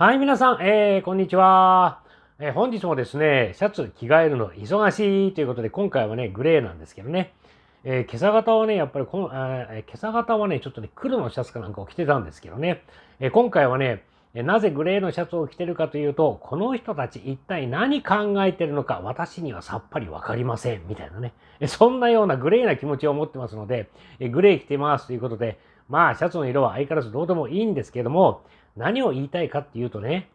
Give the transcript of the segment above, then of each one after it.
はい、皆さん、えー、こんにちは。えー、本日もですね、シャツ着替えるの忙しいということで、今回はね、グレーなんですけどね。えー、今朝方はね、やっぱりこの、え今朝方はね、ちょっとね、黒のシャツかなんかを着てたんですけどね。え今回はね、なぜグレーのシャツを着てるかというと、この人たち一体何考えてるのか、私にはさっぱりわかりません、みたいなね。そんなようなグレーな気持ちを持ってますので、グレー着てますということで、まあ、シャツの色は相変わらずどうでもいいんですけども、何を言いたいかっていうとね、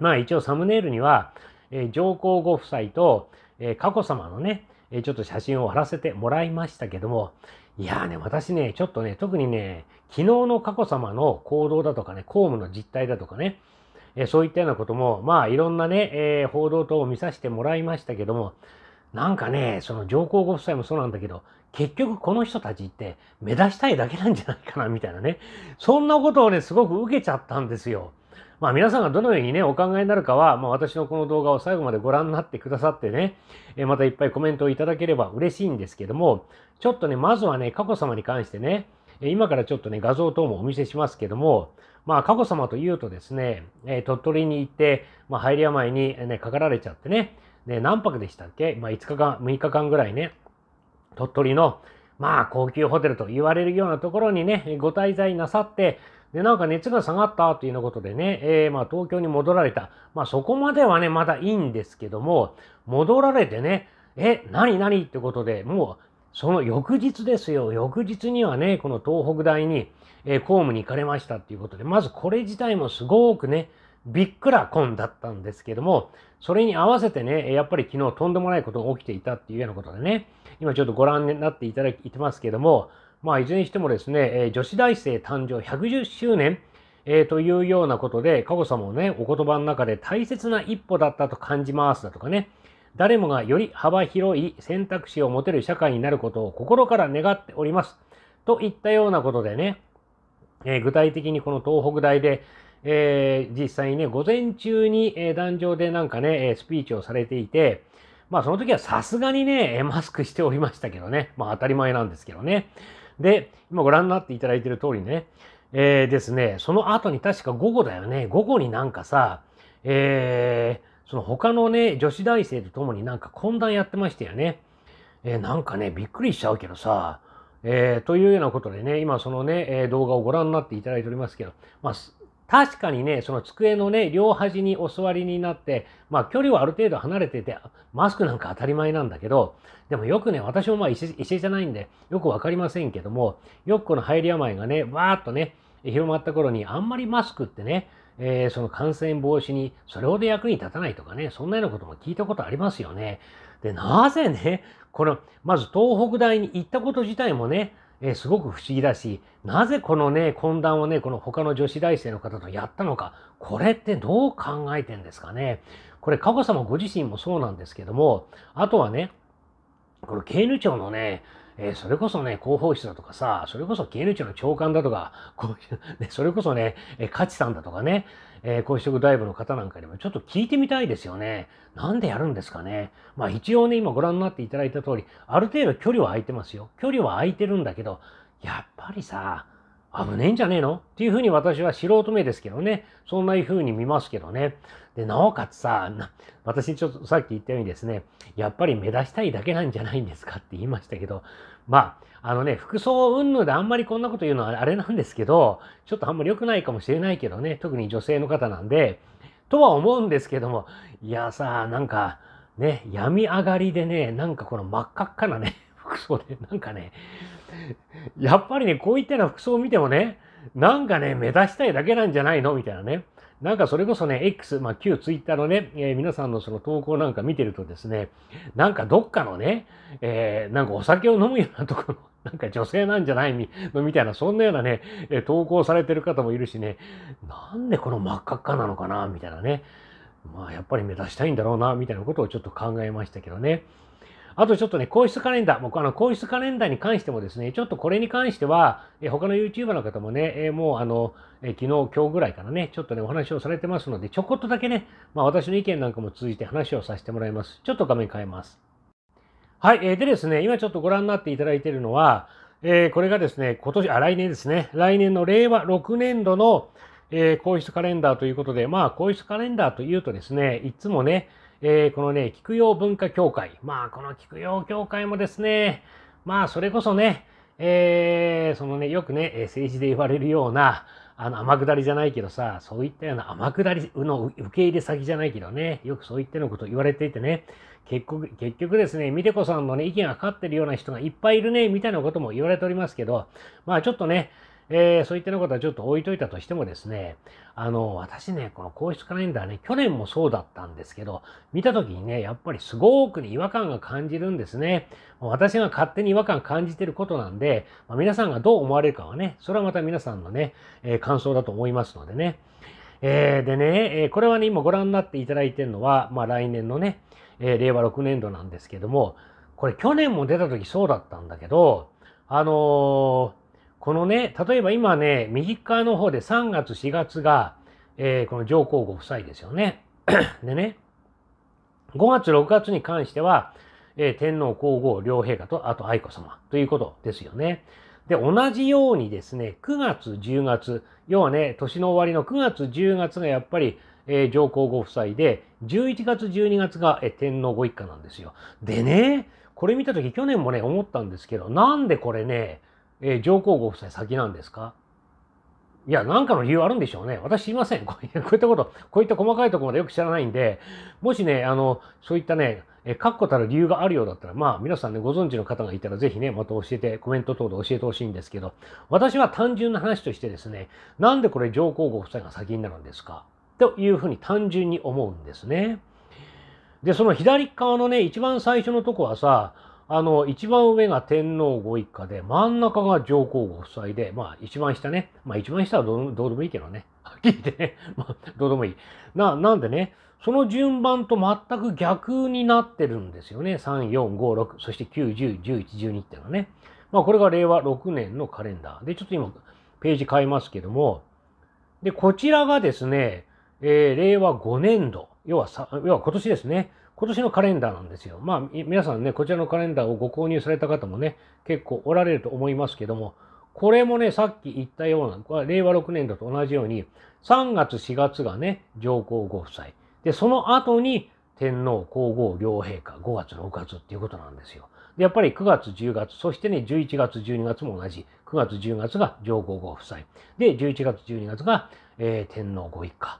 まあ一応サムネイルには、えー、上皇ご夫妻と、えー、佳子様のね、えー、ちょっと写真を貼らせてもらいましたけども、いやーね、私ね、ちょっとね、特にね、昨日の佳子様の行動だとかね、公務の実態だとかね、えそういったようなことも、まあいろんなね、え報道等を見させてもらいましたけども、なんかね、その上皇ご夫妻もそうなんだけど、結局この人たちって目立ちたいだけなんじゃないかなみたいなね。そんなことをね、すごく受けちゃったんですよ。まあ皆さんがどのようにね、お考えになるかは、まあ私のこの動画を最後までご覧になってくださってね、えまたいっぱいコメントをいただければ嬉しいんですけども、ちょっとね、まずはね、佳子様に関してね、今からちょっとね、画像等もお見せしますけども、まあ、佳子様というとですね、え鳥取に行って、まあ、入り病に、ね、かかられちゃってね、で、何泊でしたっけまあ、5日間、6日間ぐらいね、鳥取の、まあ、高級ホテルと言われるようなところにね、ご滞在なさって、で、なんか熱が下がったというようなことでね、えー、まあ、東京に戻られた。まあ、そこまではね、まだいいんですけども、戻られてね、え、何何ってことで、もう、その翌日ですよ、翌日にはね、この東北大に、えー、公務に行かれましたっていうことで、まずこれ自体もすごくね、びっくらこんだったんですけども、それに合わせてね、やっぱり昨日とんでもないことが起きていたっていうようなことでね、今ちょっとご覧になっていただいてますけども、まあ、いずれにしてもですね、女子大生誕生110周年、えー、というようなことで、佳子さまもね、お言葉の中で大切な一歩だったと感じますだとかね、誰もがより幅広い選択肢を持てる社会になることを心から願っております。といったようなことでね、えー、具体的にこの東北大で、えー、実際にね、午前中に、えー、壇上でなんかね、スピーチをされていて、まあその時はさすがにね、マスクしておりましたけどね、まあ当たり前なんですけどね。で、今ご覧になっていただいてる通りね、えー、ですね、その後に確か午後だよね、午後になんかさ、えー、その他のね、女子大生と共になんか懇談やってましたよね。えー、なんかね、びっくりしちゃうけどさ、えー、というようなことでね、今そのね、え動画をご覧になっていただいておりますけど、まあ、確かにね、その机のね、両端にお座りになって、まあ距離はある程度離れてて、マスクなんか当たり前なんだけど、でもよくね、私もまあ医者じゃないんで、よくわかりませんけども、よくこの入り病がね、わーっとね、広まった頃に、あんまりマスクってね、えー、その感染防止にそれほど役に立たないとかね、そんなようなことも聞いたことありますよね。で、なぜね、この、まず東北大に行ったこと自体もね、えすごく不思議だし、なぜこのね、懇談をね、この他の女子大生の方とやったのか、これってどう考えてんですかね。これ、佳子さまご自身もそうなんですけども、あとはね、この刑務長のね、えー、それこそね、広報室だとかさ、それこそ経営庁の長官だとか、こういう、ね、それこそね、えー、勝さんだとかね、えー、公職大部の方なんかにもちょっと聞いてみたいですよね。なんでやるんですかね。まあ一応ね、今ご覧になっていただいた通り、ある程度距離は空いてますよ。距離は空いてるんだけど、やっぱりさ、危ねえんじゃねえのっていうふうに私は素人目ですけどね、そんなふうに見ますけどね。で、なおかつさ、私ちょっとさっき言ったようにですね、やっぱり目指したいだけなんじゃないんですかって言いましたけど、まあ、あのね、服装云々であんまりこんなこと言うのはあれなんですけど、ちょっとあんまり良くないかもしれないけどね、特に女性の方なんで、とは思うんですけども、いやさ、なんか、ね、病み上がりでね、なんかこの真っ赤っかなね、服装で、なんかね、やっぱりね、こういったような服装を見てもね、なんかね、目指したいだけなんじゃないのみたいなね。なんかそれこそね、X、まあ、旧 Twitter のね、えー、皆さんのその投稿なんか見てるとですね、なんかどっかのね、えー、なんかお酒を飲むようなところ、なんか女性なんじゃないみのみたいな、そんなようなね、え投稿されてる方もいるしね、なんでこの真っ赤っかなのかな、みたいなね。まあ、やっぱり目指したいんだろうな、みたいなことをちょっと考えましたけどね。あとちょっとね、皇室カレンダー、もうあの皇室カレンダーに関してもですね、ちょっとこれに関しては、え他の YouTuber の方もね、えもうあの、え昨日、今日ぐらいからね、ちょっとね、お話をされてますので、ちょこっとだけね、まあ、私の意見なんかも通じて話をさせてもらいます。ちょっと画面変えます。はい、えー、でですね、今ちょっとご覧になっていただいているのは、えー、これがですね、今年、あ、来年ですね、来年の令和6年度の、えー、皇室カレンダーということで、まあ、皇室カレンダーというとですね、いつもね、えー、このね、菊陽文化協会。まあ、この菊陽協会もですね、まあ、それこそね、えー、そのね、よくね、政治で言われるような、あの、天下りじゃないけどさ、そういったような天下りの受け入れ先じゃないけどね、よくそういったようなこと言われていてね、結局、結局ですね、みてこさんのね、意見がかかってるような人がいっぱいいるね、みたいなことも言われておりますけど、まあちょっとね、えー、そういったようなことはちょっと置いといたとしてもですね、あの、私ね、この皇室カレンダーね、去年もそうだったんですけど、見た時にね、やっぱりすごく、ね、違和感が感じるんですね。私が勝手に違和感感じてることなんで、まあ、皆さんがどう思われるかはね、それはまた皆さんのね、えー、感想だと思いますのでね。えー、でね、えこれはね、今ご覧になっていただいてるのは、まあ来年のね、え令和6年度なんですけども、これ去年も出た時そうだったんだけど、あのこのね、例えば今ね、右側の方で3月、4月が、えー、この上皇ご夫妻ですよね。でね、5月、6月に関しては、えー、天皇皇后両陛下と、あと愛子様ということですよね。で、同じようにですね、9月、10月、要はね、年の終わりの9月、10月がやっぱり、えー、上皇ご夫妻で、11月、12月が、えー、天皇ご一家なんですよ。でね、これ見たとき、去年もね、思ったんですけど、なんでこれね、えー、上皇ご夫妻先なんですかいや、なんかの理由あるんでしょうね。私知りません。こういったこと、こういった細かいところまでよく知らないんで、もしね、あの、そういったね、え、確固たる理由があるようだったら、まあ、皆さんね、ご存知の方がいたら、ぜひね、また教えて、コメント等で教えてほしいんですけど、私は単純な話としてですね、なんでこれ上皇ご夫妻が先になるんですかというふうに単純に思うんですね。で、その左側のね、一番最初のとこはさ、あの、一番上が天皇ご一家で、真ん中が上皇ご夫妻で、まあ一番下ね、まあ一番下はどどうでもいいけどね、はっきり言ってね、まあどうでもいい。な、なんでね、その順番と全く逆になってるんですよね。3、4、5、6、そして9、10、11、12っていうのはね。まあこれが令和6年のカレンダー。で、ちょっと今ページ変えますけども、で、こちらがですね、えー、令和5年度、要はさ、要は今年ですね。今年のカレンダーなんですよ。まあ、皆さんね、こちらのカレンダーをご購入された方もね、結構おられると思いますけども、これもね、さっき言ったような、これ令和6年度と同じように、3月、4月がね、上皇ご夫妻。で、その後に天皇、皇后両陛下、5月、6月っていうことなんですよ。で、やっぱり9月、10月、そしてね、11月、12月も同じ。9月、10月が上皇后夫妻。で、11月、12月が、えー、天皇ご一家。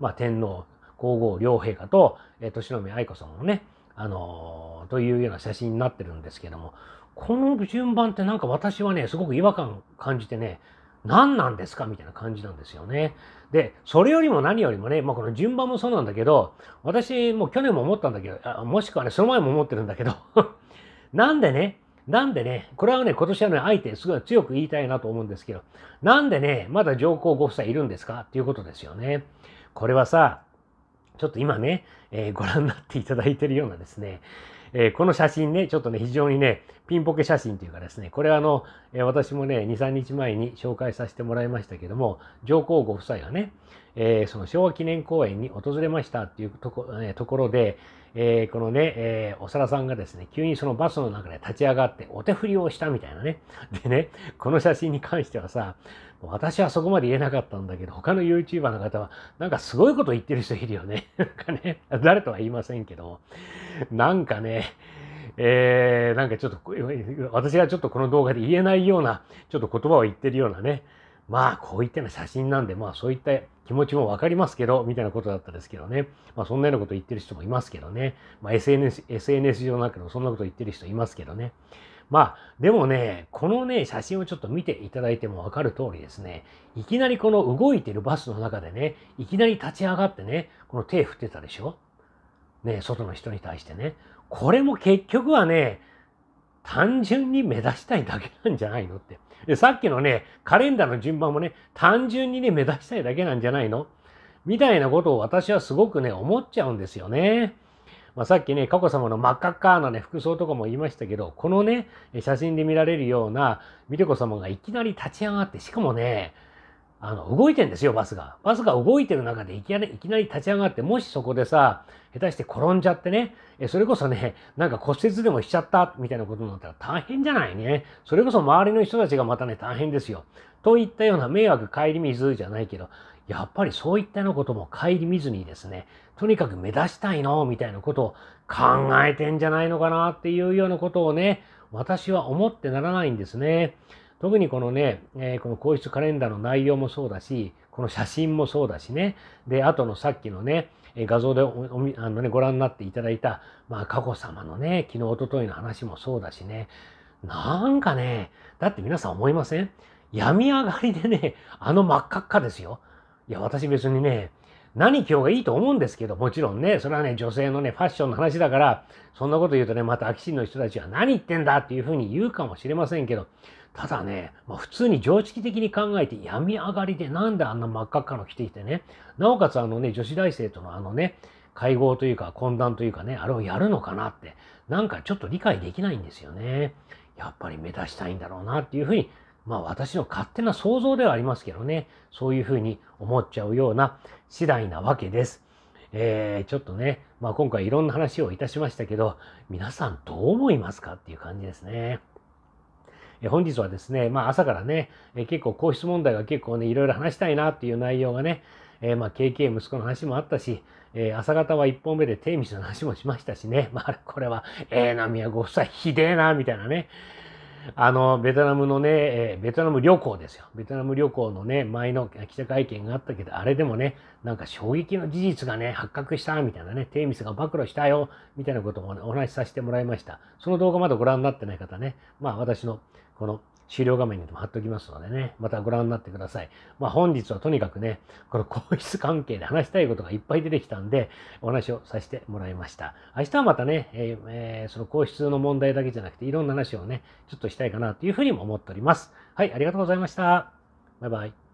まあ、天皇、皇后両陛下と、えー、年の愛子さんをね、あのー、というような写真になってるんですけども、この順番ってなんか私はね、すごく違和感感じてね、何なんですかみたいな感じなんですよね。で、それよりも何よりもね、まあ、この順番もそうなんだけど、私も去年も思ったんだけど、もしくはね、その前も思ってるんだけど、なんでね、なんでね、これはね、今年はね、あえてすごい強く言いたいなと思うんですけど、なんでね、まだ上皇ご夫妻いるんですかっていうことですよね。これはさ、ちょっと今ね、えー、ご覧になっていただいてるようなですね、えー、この写真ね、ちょっとね、非常にね、ピンポケ写真というかですね、これはあの、え私もね、2、3日前に紹介させてもらいましたけども、上皇ご夫妻がね、えー、その昭和記念公園に訪れましたっていうとこ,、えー、ところで、えー、このね、えー、お皿さんがですね、急にそのバスの中で立ち上がってお手振りをしたみたいなね。でね、この写真に関してはさ、私はそこまで言えなかったんだけど、他の YouTuber の方は、なんかすごいこと言ってる人いるよね。なんかね、誰とは言いませんけど、なんかね、えー、なんかちょっと、私がちょっとこの動画で言えないような、ちょっと言葉を言ってるようなね、まあ、こういったような写真なんで、まあ、そういった気持ちもわかりますけど、みたいなことだったですけどね。まあ、そんなようなこと言ってる人もいますけどね。まあ、SNS、SNS 上の中でもそんなこと言ってる人いますけどね。まあ、でもね、このね、写真をちょっと見ていただいてもわかる通りですね、いきなりこの動いてるバスの中でね、いきなり立ち上がってね、この手振ってたでしょね、外の人に対してね。これも結局はね、単純に目指したいだけなんじゃないのって。でさっきのね、カレンダーの順番もね、単純にね、目指したいだけなんじゃないのみたいなことを私はすごくね、思っちゃうんですよね。まあ、さっきね、佳子さまの真っ赤っかなね、服装とかも言いましたけど、このね、写真で見られるような、美智子様がいきなり立ち上がって、しかもね、あの、動いてんですよ、バスが。バスが動いてる中でいきなり、いきなり立ち上がって、もしそこでさ、下手して転んじゃってね、え、それこそね、なんか骨折でもしちゃった、みたいなことになったら大変じゃないね。それこそ周りの人たちがまたね、大変ですよ。といったような迷惑顧みずじゃないけど、やっぱりそういったようなことも顧みずにですね、とにかく目指したいの、みたいなことを考えてんじゃないのかなっていうようなことをね、私は思ってならないんですね。特にこのね、えー、この皇室カレンダーの内容もそうだし、この写真もそうだしね、で、あとのさっきのね、画像であの、ね、ご覧になっていただいた、まあ、佳子さまのね、昨日、おとといの話もそうだしね、なんかね、だって皆さん思いません病み上がりでね、あの真っ赤っかですよ。いや、私別にね、何今日がいいと思うんですけど、もちろんね、それはね、女性のね、ファッションの話だから、そんなこと言うとね、また秋心の人たちは何言ってんだっていうふうに言うかもしれませんけど、ただね、まあ、普通に常識的に考えて、病み上がりでなんであんな真っ赤っかの着てきてね、なおかつあのね、女子大生とのあのね、会合というか、懇談というかね、あれをやるのかなって、なんかちょっと理解できないんですよね。やっぱり目指したいんだろうなっていうふうにまあ私の勝手な想像ではありますけどね、そういうふうに思っちゃうような次第なわけです。えー、ちょっとね、まあ今回いろんな話をいたしましたけど、皆さんどう思いますかっていう感じですね。本日はですね、まあ朝からね、結構皇室問題が結構ね、いろいろ話したいなっていう内容がね、えー、まあ KK 息子の話もあったし、えー、朝方は1本目でテイミスの話もしましたしね、まあこれは、ええー、な、宮ご夫妻ひでえな、みたいなね、あの、ベトナムのね、えベトナム旅行ですよ。ベトナム旅行のね、前の記者会見があったけど、あれでもね、なんか衝撃の事実がね、発覚した、みたいなね、テイミスが暴露したよ、みたいなことも、ね、お話しさせてもらいました。その動画まだご覧になってない方ね、まあ私の、この、終了画面にでも貼っておきますのでね、またご覧になってください。まあ、本日はとにかくね、この皇室関係で話したいことがいっぱい出てきたんで、お話をさせてもらいました。明日はまたね、ええー、その皇室の問題だけじゃなくて、いろんな話をね、ちょっとしたいかなというふうにも思っております。はい、ありがとうございました。バイバイ。